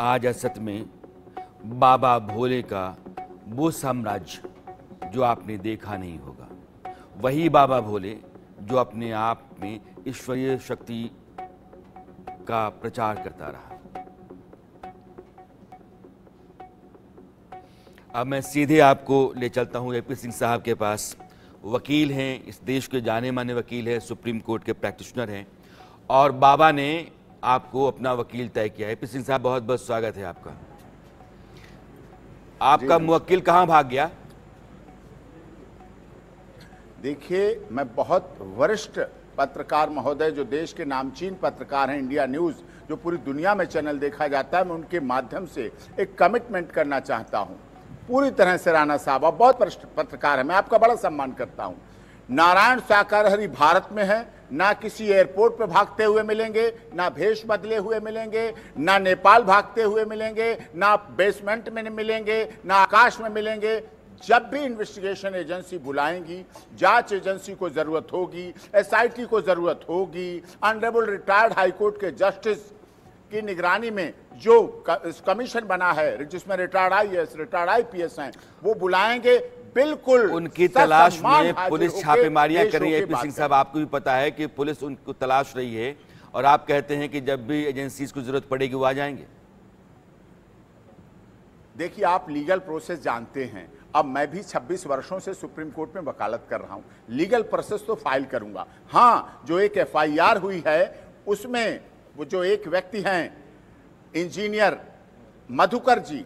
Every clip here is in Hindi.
आज असत में बाबा भोले का वो साम्राज्य जो आपने देखा नहीं होगा वही बाबा भोले जो अपने आप में ईश्वरीय शक्ति का प्रचार करता रहा अब मैं सीधे आपको ले चलता हूं एपी सिंह साहब के पास वकील हैं इस देश के जाने माने वकील हैं सुप्रीम कोर्ट के प्रैक्टिशनर हैं और बाबा ने आपको अपना वकील तय किया है पी सिंह साहब बहुत बहुत स्वागत है आपका आपका मुवक्किल कहाँ भाग गया देखिए मैं बहुत वरिष्ठ पत्रकार महोदय जो देश के नामचीन पत्रकार हैं इंडिया न्यूज़ जो पूरी दुनिया में चैनल देखा जाता है मैं उनके माध्यम से एक कमिटमेंट करना चाहता हूं पूरी तरह से राणा साहब आप बहुत वरिष्ठ पत्रकार हैं मैं आपका बड़ा सम्मान करता हूं नारायण साकार हरि भारत में है ना किसी एयरपोर्ट पे भागते हुए मिलेंगे ना भेष बदले हुए मिलेंगे ना नेपाल भागते हुए मिलेंगे ना बेसमेंट में मिलेंगे ना आकाश में मिलेंगे जब भी इन्वेस्टिगेशन एजेंसी बुलाएंगी जांच एजेंसी को ज़रूरत होगी एसआईटी को ज़रूरत होगी ऑनरेबल रिटायर्ड हाईकोर्ट के जस्टिस की निगरानी में जो कमीशन बना है जिसमें retired I S retired I P S हैं वो बुलाएंगे बिल्कुल उनकी तलाश में पुलिस छापेमारियां कर रही है पी सिंह साहब आपको भी पता है कि पुलिस उनको तलाश रही है और आप कहते हैं कि जब भी एजेंसीज को जरूरत पड़ेगी वो आ जाएंगे देखिए आप लीगल प्रोसेस जानते हैं अब मैं भी 26 वर्षों से सुप्रीम कोर्ट में वकालत कर रहा हूं लीगल प्रोसेस तो फाइल करूंगा हाँ जो एक एफआईआर हुई है उसमें वो जो एक व्यक्ति हैं इंजीनियर मधुकर जी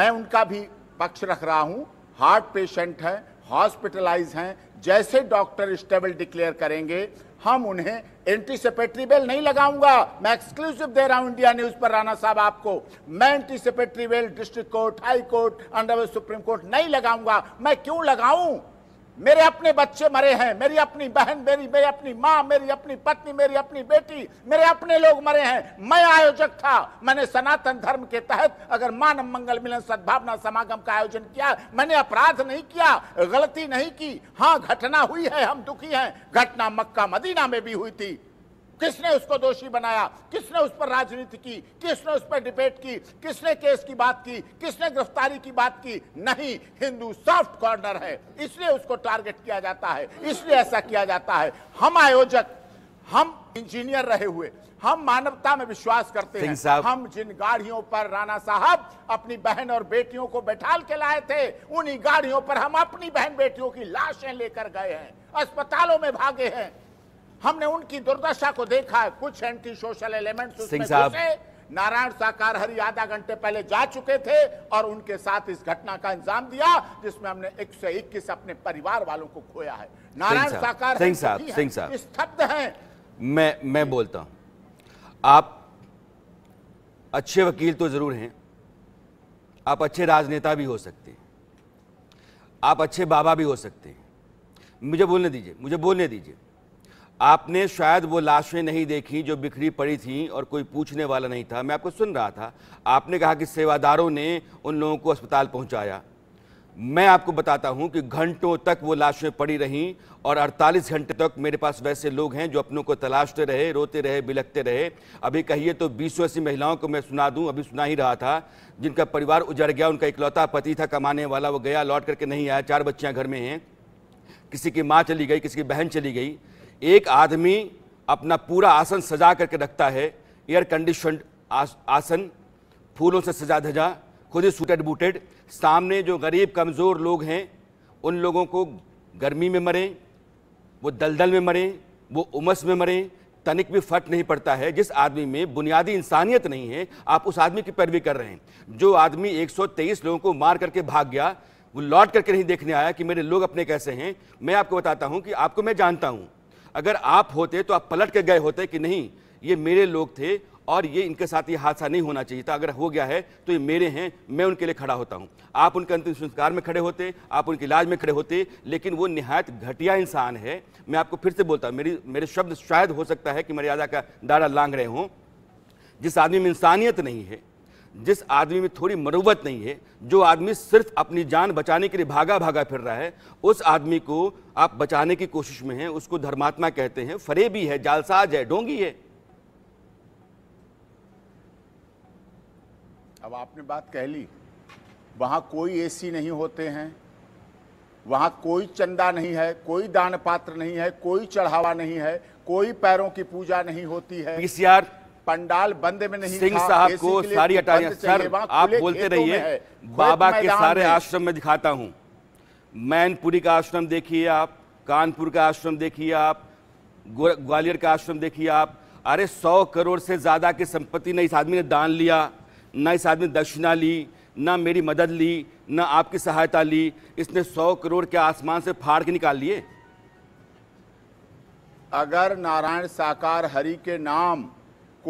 मैं उनका भी पक्ष रख रहा हूं हार्ट पेशेंट हैं हॉस्पिटलाइज हैं जैसे डॉक्टर स्टेबल डिक्लेयर करेंगे हम उन्हें एंटीसेपेटरी बेल नहीं लगाऊंगा मैं एक्सक्लूसिव दे रहा हूं इंडिया न्यूज पर राणा साहब आपको मैं anticipatory bail district court high court under supreme court नहीं लगाऊंगा मैं क्यों लगाऊं मेरे अपने बच्चे मरे हैं मेरी अपनी बहन मेरी मेरी अपनी माँ मेरी अपनी पत्नी मेरी अपनी बेटी मेरे अपने लोग मरे हैं मैं आयोजक था मैंने सनातन धर्म के तहत अगर मानव मंगल मिलन सद्भावना समागम का आयोजन किया मैंने अपराध नहीं किया गलती नहीं की हाँ घटना हुई है हम दुखी हैं घटना मक्का मदीना में भी हुई थी किसने उसको दोषी बनाया किसने उस पर राजनीति की किसने उस पर डिबेट की किसने केस की बात की किसने गिरफ्तारी की बात की नहीं हिंदू सॉफ्ट कॉर्नर है इसलिए उसको टारगेट किया जाता है इसलिए ऐसा किया जाता है हम आयोजक हम इंजीनियर रहे हुए हम मानवता में विश्वास करते हैं हम जिन गाड़ियों पर राणा साहब अपनी बहन और बेटियों को बैठाल के लाए थे उन्हीं गाड़ियों पर हम अपनी बहन बेटियों की लाशें लेकर गए हैं अस्पतालों में भागे हैं हमने उनकी दुर्दशा को देखा है कुछ एंटी सोशल एलिमेंट सिंह साहब नारायण साकार हरि आधा घंटे पहले जा चुके थे और उनके साथ इस घटना का इंजाम दिया जिसमें हमने एक सौ इक्कीस अपने परिवार वालों को खोया है नारायण साकार सिंह साहब सिंह साहब स्तब्ध हैं मैं मैं बोलता हूं आप अच्छे वकील तो जरूर हैं आप अच्छे राजनेता भी हो सकते हैं आप अच्छे बाबा भी हो सकते हैं मुझे बोलने दीजिए मुझे बोलने दीजिए आपने शायद वो लाशें नहीं देखी जो बिखरी पड़ी थी और कोई पूछने वाला नहीं था मैं आपको सुन रहा था आपने कहा कि सेवादारों ने उन लोगों को अस्पताल पहुंचाया मैं आपको बताता हूं कि घंटों तक वो लाशें पड़ी रहीं और 48 घंटे तक मेरे पास वैसे लोग हैं जो अपनों को तलाशते रहे रोते रहे बिलखते रहे अभी कहिए तो बीसों ऐसी महिलाओं को मैं सुना दूं अभी सुना ही रहा था जिनका परिवार उजड़ गया उनका इकलौता पति था कमाने वाला वो गया लौट करके नहीं आया चार बच्चियाँ घर में हैं किसी की माँ चली गई किसी की बहन चली गई एक आदमी अपना पूरा आसन सजा करके रखता है एयर कंडीशन आस, आसन फूलों से सजा धजा खुद ही सूटेड बूटेड सामने जो गरीब कमज़ोर लोग हैं उन लोगों को गर्मी में मरें वो दलदल में मरें वो उमस में मरें तनिक भी फट नहीं पड़ता है जिस आदमी में बुनियादी इंसानियत नहीं है आप उस आदमी की पैरवी कर रहे हैं जो आदमी 123 लोगों को मार करके भाग गया वो लौट करके नहीं देखने आया कि मेरे लोग अपने कैसे हैं मैं आपको बताता हूँ कि आपको मैं जानता हूँ अगर आप होते तो आप पलट के गए होते कि नहीं ये मेरे लोग थे और ये इनके साथ ये हादसा नहीं होना चाहिए था अगर हो गया है तो ये मेरे हैं मैं उनके लिए खड़ा होता हूँ आप उनके अंतिम संस्कार में खड़े होते आप उनके इलाज में खड़े होते लेकिन वो नहायत घटिया इंसान है मैं आपको फिर से बोलता हूँ मेरी मेरे शब्द शायद हो सकता है कि मर्यादा का दाड़ा लांग रहे हों जिस आदमी में इंसानियत नहीं है जिस आदमी में थोड़ी मरुवत नहीं है जो आदमी सिर्फ अपनी जान बचाने के लिए भागा भागा फिर रहा है उस आदमी को आप बचाने की कोशिश में हैं उसको धर्मात्मा कहते हैं फरेबी है जालसाज है डोंगी है अब आपने बात कह ली वहां कोई एसी नहीं होते हैं वहां कोई चंदा नहीं है कोई दान पात्र नहीं है कोई चढ़ावा नहीं है कोई पैरों की पूजा नहीं होती है पीसीआर पंडाल बंद में नहीं सिंह साहब को सारी हटाइए सर आप बोलते रहिए बाबा के सारे आश्रम में दिखाता हूँ मैनपुरी का आश्रम देखिए आप कानपुर का आश्रम देखिए आप ग्वालियर का आश्रम देखिए आप अरे सौ करोड़ से ज़्यादा की संपत्ति ना इस आदमी ने दान लिया न इस आदमी ने दक्षिणा ली ना मेरी मदद ली ना आपकी सहायता ली इसने सौ करोड़ के आसमान से फाड़ के निकाल लिए अगर नारायण साकार हरि के नाम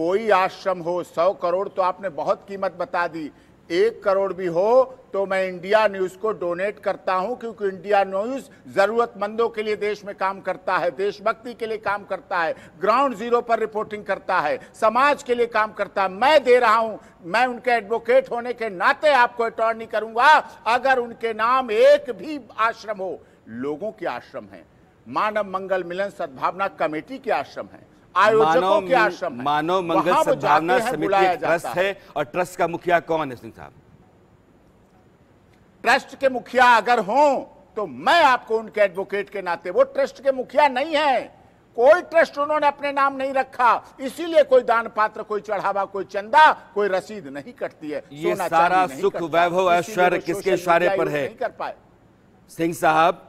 कोई आश्रम हो सौ करोड़ तो आपने बहुत कीमत बता दी एक करोड़ भी हो तो मैं इंडिया न्यूज़ को डोनेट करता हूं क्योंकि इंडिया न्यूज़ ज़रूरतमंदों के लिए देश में काम करता है देशभक्ति के लिए काम करता है ग्राउंड जीरो पर रिपोर्टिंग करता है समाज के लिए काम करता है मैं दे रहा हूं मैं उनके एडवोकेट होने के नाते आपको अटॉर्नी करूंगा अगर उनके नाम एक भी आश्रम हो लोगों के आश्रम है मानव मंगल मिलन सद्भावना कमेटी के आश्रम है मानव मंगल सद्भावना समिति ट्रस्ट है और ट्रस्ट का मुखिया कौन है सिंह साहब ट्रस्ट के मुखिया अगर हो तो मैं आपको उनके एडवोकेट के नाते वो ट्रस्ट के मुखिया नहीं है कोई ट्रस्ट उन्होंने अपने नाम नहीं रखा इसीलिए कोई दान पात्र कोई चढ़ावा कोई चंदा कोई रसीद नहीं कटती है ये सारा सुख वैभव ऐश्वर्य किसके इशारे पर है सिंह साहब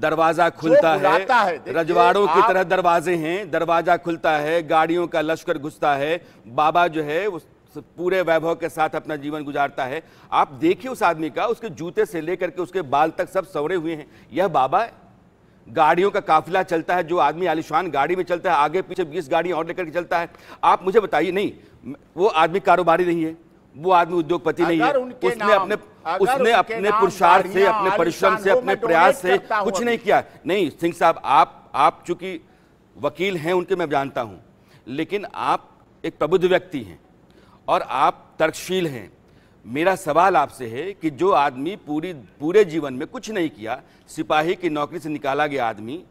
दरवाजा खुलता है, है रजवाड़ों की तरह दरवाजे हैं दरवाजा खुलता है गाड़ियों का लश्कर घुसता है बाबा जो है उस पूरे वैभव के साथ अपना जीवन गुजारता है आप देखिए उस आदमी का उसके जूते से लेकर के उसके बाल तक सब सवरे हुए हैं यह बाबा है गाड़ियों का काफिला चलता है जो आदमी आलिशान गाड़ी में चलता है आगे पीछे बीस गाड़ियाँ और लेकर के चलता है आप मुझे बताइए नहीं वो आदमी कारोबारी नहीं है वो आदमी उद्योगपति नहीं है उसने अपने उसने अपने पुरुषार्थ से अपने परिश्रम से अपने तो प्रयास से कुछ नहीं किया नहीं सिंह साहब आप आप चूंकि वकील हैं उनके मैं जानता हूं लेकिन आप एक प्रबुद्ध व्यक्ति हैं और आप तर्कशील हैं मेरा सवाल आपसे है कि जो आदमी पूरी पूरे जीवन में कुछ नहीं किया सिपाही की नौकरी से निकाला गया आदमी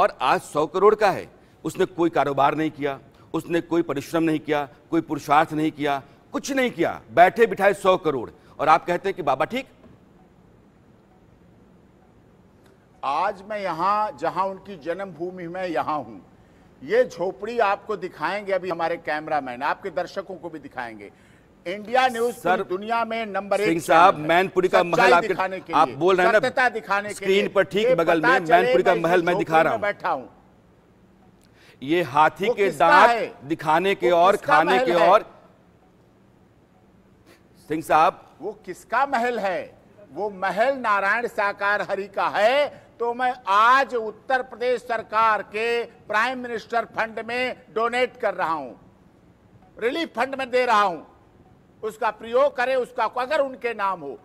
और आज सौ करोड़ का है उसने कोई कारोबार नहीं किया उसने कोई परिश्रम नहीं किया कोई पुरुषार्थ नहीं किया कुछ नहीं किया बैठे बिठाए सौ करोड़ और आप कहते हैं कि बाबा ठीक आज मैं यहां जहां उनकी जन्मभूमि में यहां हूं ये झोपड़ी आपको दिखाएंगे अभी हमारे कैमरामैन आपके दर्शकों को भी दिखाएंगे इंडिया न्यूज सर दुनिया में नंबर एक साहब मैनपुरी का महल आपके दिखाने के आप बोल रहे हैं ना दिखाने स्क्रीन पर ठीक बगल में मैनपुरी का महल मैं दिखा रहा हूं बैठा हूं ये हाथी के दांत दिखाने के और खाने के और सिंह साहब वो किसका महल है वो महल नारायण साकार हरि का है तो मैं आज उत्तर प्रदेश सरकार के प्राइम मिनिस्टर फंड में डोनेट कर रहा हूं रिलीफ फंड में दे रहा हूं उसका प्रयोग करें उसका अगर उनके नाम हो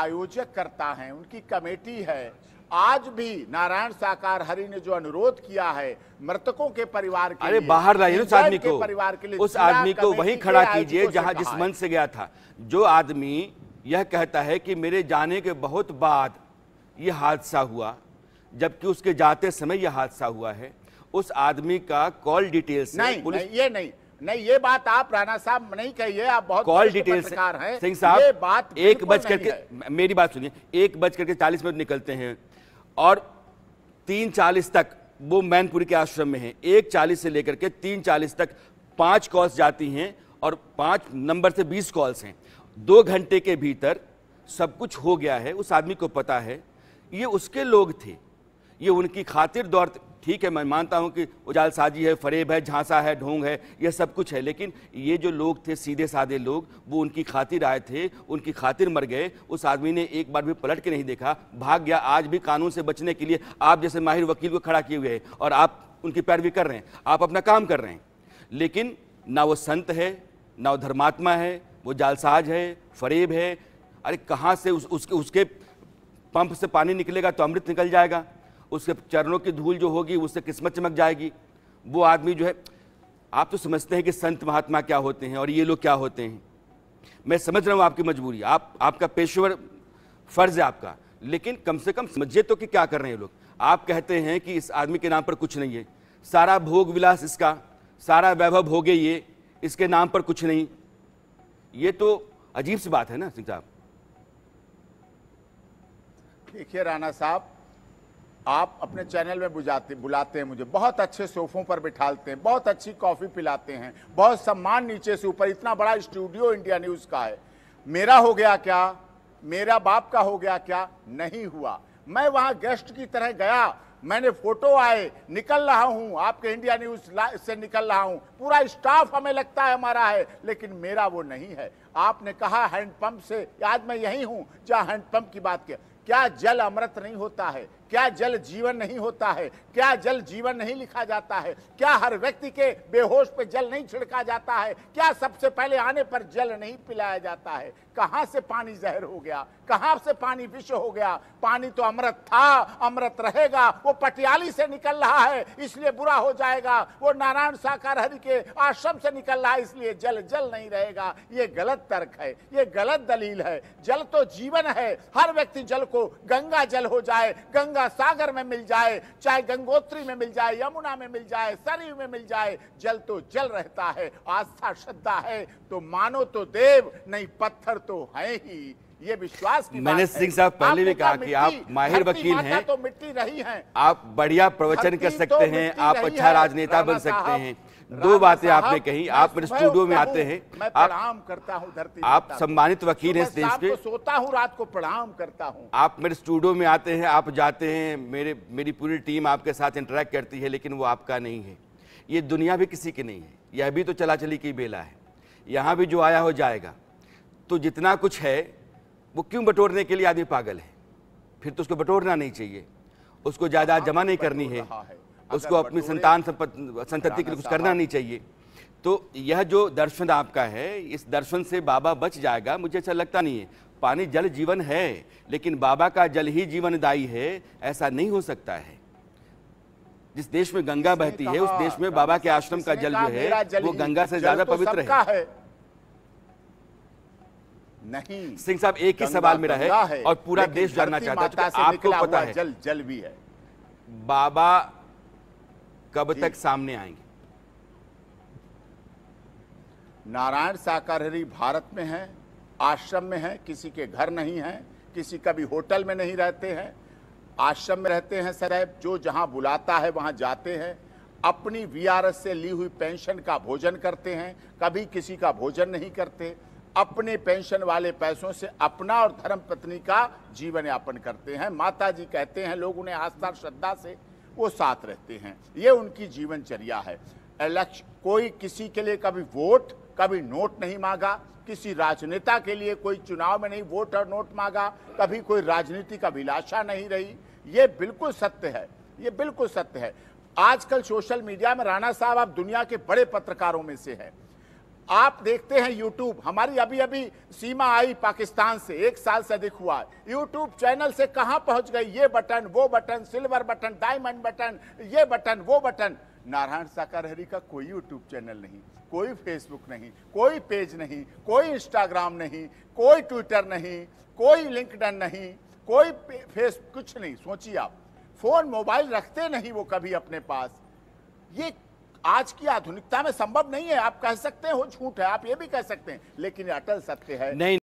आयोजक करता है उनकी कमेटी है आज भी नारायण साकार हरि ने जो अनुरोध किया है मृतकों के परिवार के अरे बाहर लाइए उस आदमी को परिवार के लिए उस आदमी को वहीं खड़ा कीजिए जहां जिस मन से गया था जो आदमी यह कहता है कि मेरे जाने के बहुत बाद यह हादसा हुआ जबकि उसके जाते समय यह हादसा हुआ है उस आदमी का कॉल डिटेल्स नहीं, पुलिस... नहीं ये नहीं नहीं ये बात आप राणा साहब नहीं कहिए आप बहुत कॉल डिटेल्स हैं सिंह साहब एक बज करके मेरी बात सुनिए एक बज करके चालीस मिनट निकलते हैं और तीन चालीस तक वो मैनपुरी के आश्रम में है एक चालीस से लेकर के तीन चालीस तक पांच कॉल्स जाती हैं और पांच नंबर से बीस कॉल्स हैं दो घंटे के भीतर सब कुछ हो गया है उस आदमी को पता है ये उसके लोग थे ये उनकी खातिर दौड़ ठीक है मैं मानता हूँ कि उजाल साजी है फरेब है झांसा है ढोंग है यह सब कुछ है लेकिन ये जो लोग थे सीधे साधे लोग वो उनकी खातिर आए थे उनकी खातिर मर गए उस आदमी ने एक बार भी पलट के नहीं देखा भाग गया आज भी कानून से बचने के लिए आप जैसे माहिर वकील को खड़ा किए हुए हैं और आप उनकी पैरवी कर रहे हैं आप अपना काम कर रहे हैं लेकिन ना वो संत है ना वो धर्मात्मा है वो जालसाज है फरेब है अरे कहाँ से उस, उसके उसके पंप से पानी निकलेगा तो अमृत निकल जाएगा उसके चरणों की धूल जो होगी उससे किस्मत चमक जाएगी वो आदमी जो है आप तो समझते हैं कि संत महात्मा क्या होते हैं और ये लोग क्या होते हैं मैं समझ रहा हूँ आपकी मजबूरी आप आपका पेशेवर फर्ज है आपका लेकिन कम से कम समझिए तो कि क्या कर रहे हैं लोग आप कहते हैं कि इस आदमी के नाम पर कुछ नहीं है सारा भोग विलास इसका सारा वैभव भोगे ये इसके नाम पर कुछ नहीं ये तो अजीब सी बात है ना सिंह साहब देखिए राणा साहब आप अपने चैनल में बुझाते बुलाते हैं मुझे बहुत अच्छे सोफों पर बिठालते हैं बहुत अच्छी कॉफ़ी पिलाते हैं बहुत सम्मान नीचे से ऊपर इतना बड़ा स्टूडियो इंडिया न्यूज़ का है मेरा हो गया क्या मेरा बाप का हो गया क्या नहीं हुआ मैं वहाँ गेस्ट की तरह गया मैंने फोटो आए निकल रहा हूँ आपके इंडिया न्यूज से निकल रहा हूँ पूरा स्टाफ हमें लगता है हमारा है लेकिन मेरा वो नहीं है आपने कहा हैंडपम्प से आज मैं यही हूँ जहाँ हैंडपम्प की बात किया क्या जल अमृत नहीं होता है क्या जल जीवन नहीं होता है क्या जल जीवन नहीं लिखा जाता है क्या हर व्यक्ति के बेहोश पे जल नहीं छिड़का जाता है क्या सबसे पहले आने पर जल नहीं पिलाया जाता है कहाँ से पानी जहर हो गया कहाँ से पानी विष हो गया पानी तो अमृत था अमृत रहेगा वो पटियाली से निकल रहा है इसलिए बुरा हो जाएगा वो नारायण साकार हरि के आश्रम से निकल रहा है इसलिए जल जल नहीं रहेगा ये गलत तर्क है ये गलत दलील है जल तो जीवन है हर व्यक्ति जल को गंगा जल हो जाए गंगा गंगा सागर में मिल जाए चाहे गंगोत्री में मिल जाए यमुना में मिल जाए सरयू में मिल जाए जल तो जल रहता है आस्था श्रद्धा है तो मानो तो देव नहीं पत्थर तो है ही ये विश्वास की मैंने सिंह साहब पहले भी कहा कि आप माहिर वकील हैं तो मिट्टी रही हैं आप बढ़िया प्रवचन कर सकते तो हैं आप अच्छा राजनेता बन सकते हैं दो बातें आपने कही आप मेरे स्टूडियो में आते हैं मैं प्रणाम करता हूँ धरती आप सम्मानित वकील हैं देश के सोता हूँ रात को प्रणाम करता हूँ आप मेरे स्टूडियो में आते हैं आप जाते हैं मेरे मेरी पूरी टीम आपके साथ इंटरेक्ट करती है लेकिन वो आपका नहीं है ये दुनिया भी किसी की नहीं है यह भी तो चला चली की बेला है यहाँ भी जो आया हो जाएगा तो जितना कुछ है वो क्यों बटोरने के लिए आदमी पागल है फिर तो उसको बटोरना नहीं चाहिए उसको हाँ, ज़्यादा हाँ, जमा नहीं करनी है उसको अपनी संतान संतति के लिए कुछ करना नहीं चाहिए तो यह जो दर्शन आपका है इस दर्शन से बाबा बच जाएगा मुझे ऐसा लगता नहीं है पानी जल जीवन है लेकिन बाबा का जल ही जीवनदायी है ऐसा नहीं हो सकता है जिस देश में गंगा बहती है उस देश में बाबा के आश्रम का जल जो है वो गंगा से ज्यादा तो पवित्र है नहीं सिंह साहब एक ही सवाल मेरा है और पूरा देश जानना चाहता है तो आपको पता है जल जल भी है बाबा कब तक सामने आएंगे नारायण साकार भारत में है आश्रम में है किसी के घर नहीं है किसी कभी होटल में नहीं रहते हैं आश्रम में रहते हैं सदैव जो जहां बुलाता है वहां जाते हैं अपनी वीआरएस से ली हुई पेंशन का भोजन करते हैं कभी किसी का भोजन नहीं करते अपने पेंशन वाले पैसों से अपना और धर्म पत्नी का जीवन यापन करते हैं माता जी कहते हैं लोग उन्हें आस्था श्रद्धा से वो साथ रहते हैं ये उनकी जीवनचर्या है इलेक्शन कोई किसी के लिए कभी वोट कभी नोट नहीं मांगा किसी राजनेता के लिए कोई चुनाव में नहीं वोट और नोट मांगा कभी कोई राजनीति का अभिलाषा नहीं रही ये बिल्कुल सत्य है ये बिल्कुल सत्य है आजकल सोशल मीडिया में राणा साहब आप दुनिया के बड़े पत्रकारों में से हैं आप देखते हैं YouTube हमारी अभी अभी सीमा आई पाकिस्तान से एक साल से अधिक हुआ YouTube चैनल से कहाँ पहुँच गई ये बटन वो button silver button diamond button ये बटन वो बटन नारायण साकारहरी का कोई यूट्यूब चैनल नहीं कोई फेसबुक नहीं कोई पेज नहीं कोई इंस्टाग्राम नहीं कोई ट्विटर नहीं कोई लिंकडन नहीं कोई फेस कुछ नहीं सोचिए आप फोन मोबाइल रखते नहीं वो कभी अपने पास ये आज की आधुनिकता में संभव नहीं है आप कह सकते हो झूठ है आप ये भी कह सकते हैं लेकिन अटल सत्य है नहीं